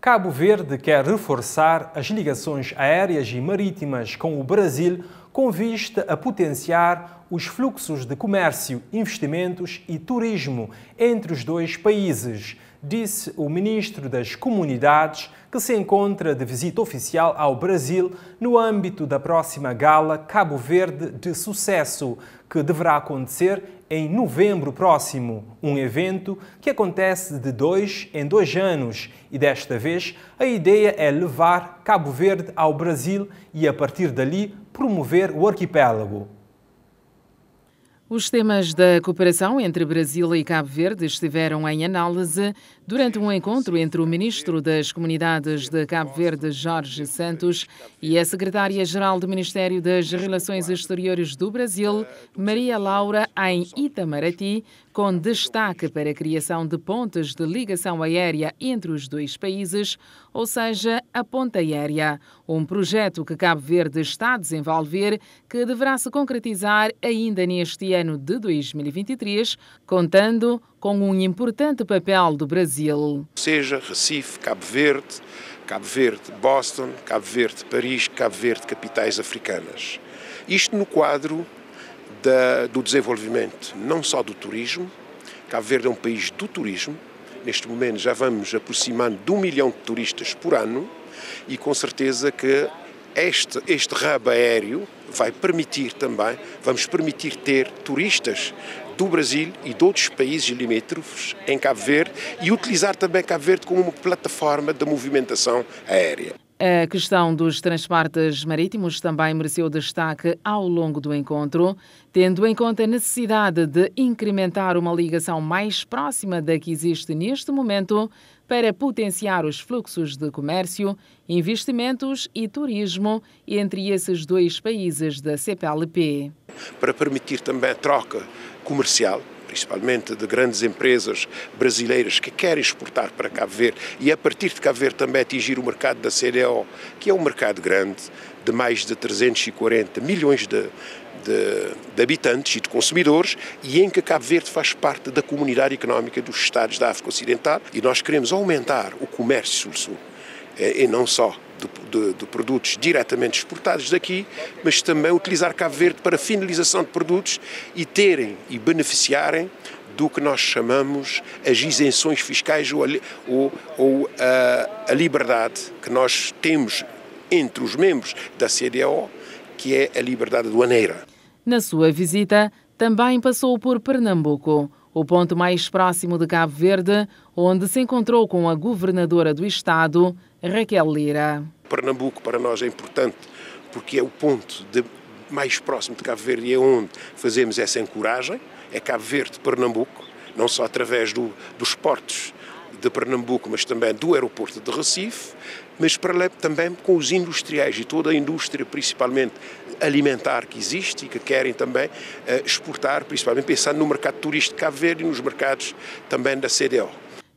Cabo Verde quer reforçar as ligações aéreas e marítimas com o Brasil com vista a potenciar os fluxos de comércio, investimentos e turismo entre os dois países, disse o ministro das Comunidades, que se encontra de visita oficial ao Brasil no âmbito da próxima gala Cabo Verde de Sucesso, que deverá acontecer em novembro próximo, um evento que acontece de dois em dois anos e desta vez a ideia é levar Cabo Verde ao Brasil e a partir dali promover o arquipélago. Os temas da cooperação entre Brasil e Cabo Verde estiveram em análise Durante um encontro entre o ministro das Comunidades de Cabo Verde, Jorge Santos, e a secretária-geral do Ministério das Relações Exteriores do Brasil, Maria Laura, em Itamaraty, com destaque para a criação de pontes de ligação aérea entre os dois países, ou seja, a Ponta Aérea, um projeto que Cabo Verde está a desenvolver que deverá se concretizar ainda neste ano de 2023, contando com um importante papel do Brasil. Seja Recife, Cabo Verde, Cabo Verde, Boston, Cabo Verde, Paris, Cabo Verde, capitais africanas. Isto no quadro da, do desenvolvimento não só do turismo, Cabo Verde é um país do turismo, neste momento já vamos aproximando de um milhão de turistas por ano e com certeza que este, este rabo aéreo vai permitir também, vamos permitir ter turistas do Brasil e de outros países limítrofes em Cabo Verde e utilizar também Cabo Verde como uma plataforma de movimentação aérea. A questão dos transportes marítimos também mereceu destaque ao longo do encontro, tendo em conta a necessidade de incrementar uma ligação mais próxima da que existe neste momento para potenciar os fluxos de comércio, investimentos e turismo entre esses dois países da CPLP para permitir também a troca comercial principalmente de grandes empresas brasileiras que querem exportar para Cabo Verde e a partir de Cabo Verde também atingir o mercado da CDO, que é um mercado grande, de mais de 340 milhões de, de, de, habitantes e de consumidores e em que Cabo Verde faz parte da comunidade económica dos Estados da África Ocidental e nós queremos aumentar o comércio sul-sul eh, e não só de, de, produtos diretamente exportados daqui, mas também utilizar Cabo Verde para finalização de produtos e terem e beneficiarem do que nós chamamos as isenções fiscais ou a, ou, ou a, a liberdade que nós temos entre os membros da CDAO, que é a liberdade aduaneira. Na sua visita, também passou por Pernambuco o ponto mais próximo de Cabo Verde, onde se encontrou com a governadora do estado, Raquel Lira. Pernambuco para nós é importante porque é o ponto de, mais próximo de Cabo Verde e é onde fazemos essa ancoragem, é Cabo Verde-Pernambuco, não só através do, dos portos de Pernambuco, mas também do aeroporto de Recife, mas para também com os industriais e toda a indústria, principalmente alimentar que existe e que querem também eh, exportar, principalmente pensando no mercado turístico de Cabo Verde e nos mercados também da CDO.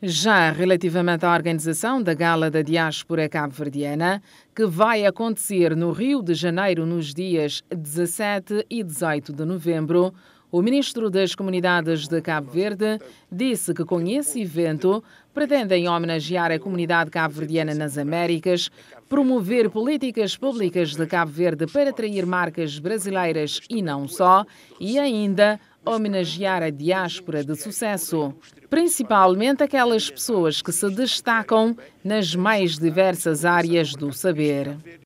Já relativamente à organização da Gala da Diáspora Cabo-Verdiana, que vai acontecer no Rio de Janeiro nos dias 17 e 18 de novembro, o ministro das Comunidades de Cabo Verde disse que com esse evento pretendem homenagear a comunidade cabo-verdiana nas Américas, promover políticas públicas de Cabo Verde para atrair marcas brasileiras e não só, e ainda homenagear a diáspora de sucesso, principalmente aquelas pessoas que se destacam nas mais diversas áreas do saber.